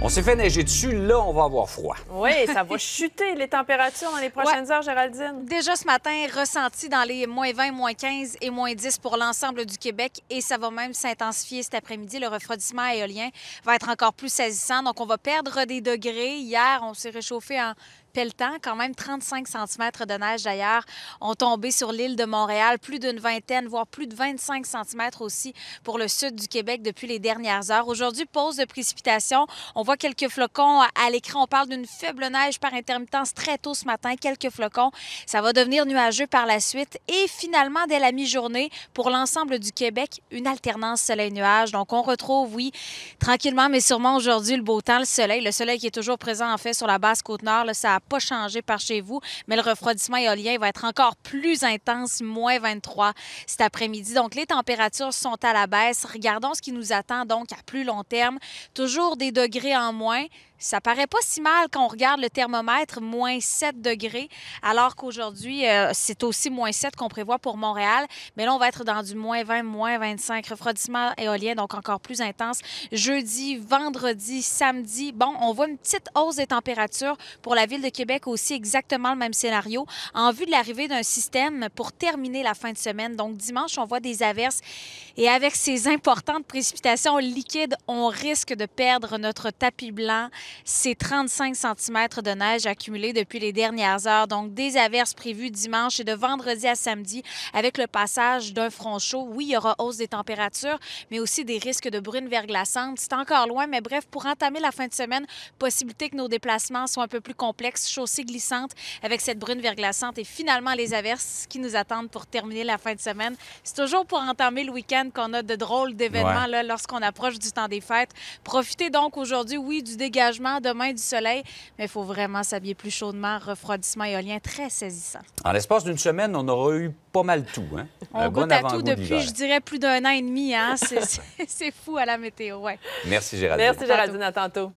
On s'est fait neiger dessus, là, on va avoir froid. Oui, ça va chuter les températures dans les prochaines heures, Géraldine. Déjà ce matin, ressenti dans les moins 20, moins 15 et moins 10 pour l'ensemble du Québec et ça va même s'intensifier cet après-midi. Le refroidissement éolien va être encore plus saisissant, donc on va perdre des degrés. Hier, on s'est réchauffé en temps. Quand même 35 cm de neige d'ailleurs ont tombé sur l'île de Montréal. Plus d'une vingtaine, voire plus de 25 cm aussi pour le sud du Québec depuis les dernières heures. Aujourd'hui, pause de précipitation. On voit quelques flocons à l'écran. On parle d'une faible neige par intermittence très tôt ce matin. Quelques flocons. Ça va devenir nuageux par la suite. Et finalement, dès la mi-journée, pour l'ensemble du Québec, une alternance soleil-nuage. Donc, on retrouve, oui, tranquillement, mais sûrement aujourd'hui, le beau temps, le soleil. Le soleil qui est toujours présent, en fait, sur la basse côte nord. ça a pas changé par chez vous, mais le refroidissement éolien va être encore plus intense, moins 23 cet après-midi. Donc, les températures sont à la baisse. Regardons ce qui nous attend donc à plus long terme. Toujours des degrés en moins. Ça paraît pas si mal quand on regarde le thermomètre, moins 7 degrés, alors qu'aujourd'hui, euh, c'est aussi moins 7 qu'on prévoit pour Montréal. Mais là, on va être dans du moins 20, moins 25. Refroidissement éolien, donc encore plus intense. Jeudi, vendredi, samedi. Bon, on voit une petite hausse des températures pour la ville de Québec aussi, exactement le même scénario, en vue de l'arrivée d'un système pour terminer la fin de semaine. Donc, dimanche, on voit des averses. Et avec ces importantes précipitations liquides, on risque de perdre notre tapis blanc. C'est 35 cm de neige accumulée depuis les dernières heures, donc des averses prévues dimanche et de vendredi à samedi avec le passage d'un front chaud. Oui, il y aura hausse des températures, mais aussi des risques de bruine verglaçante. C'est encore loin, mais bref, pour entamer la fin de semaine, possibilité que nos déplacements soient un peu plus complexes, chaussées glissantes avec cette brune verglaçante et finalement les averses qui nous attendent pour terminer la fin de semaine. C'est toujours pour entamer le week-end qu'on a de drôles d'événements lorsqu'on approche du temps des fêtes. Profitez donc aujourd'hui, oui, du dégagement demain du soleil, mais il faut vraiment s'habiller plus chaudement, refroidissement éolien très saisissant. En l'espace d'une semaine, on aura eu pas mal tout. Hein. On goûte à tout depuis, je dirais, plus d'un an et demi. Hein. C'est fou à la météo, ouais. Merci Géraldine. Merci Géraldine, à tantôt.